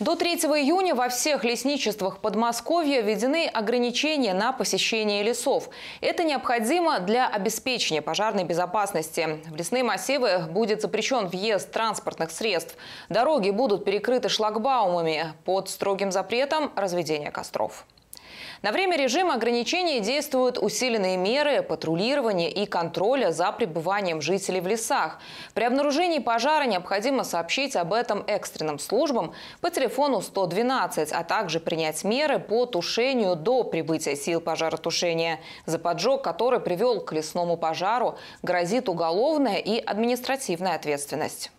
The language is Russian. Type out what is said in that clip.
До 3 июня во всех лесничествах Подмосковья введены ограничения на посещение лесов. Это необходимо для обеспечения пожарной безопасности. В лесные массивы будет запрещен въезд транспортных средств. Дороги будут перекрыты шлагбаумами. Под строгим запретом разведения костров. На время режима ограничений действуют усиленные меры патрулирования и контроля за пребыванием жителей в лесах. При обнаружении пожара необходимо сообщить об этом экстренным службам по телефону 112, а также принять меры по тушению до прибытия сил пожаротушения. За поджог, который привел к лесному пожару, грозит уголовная и административная ответственность.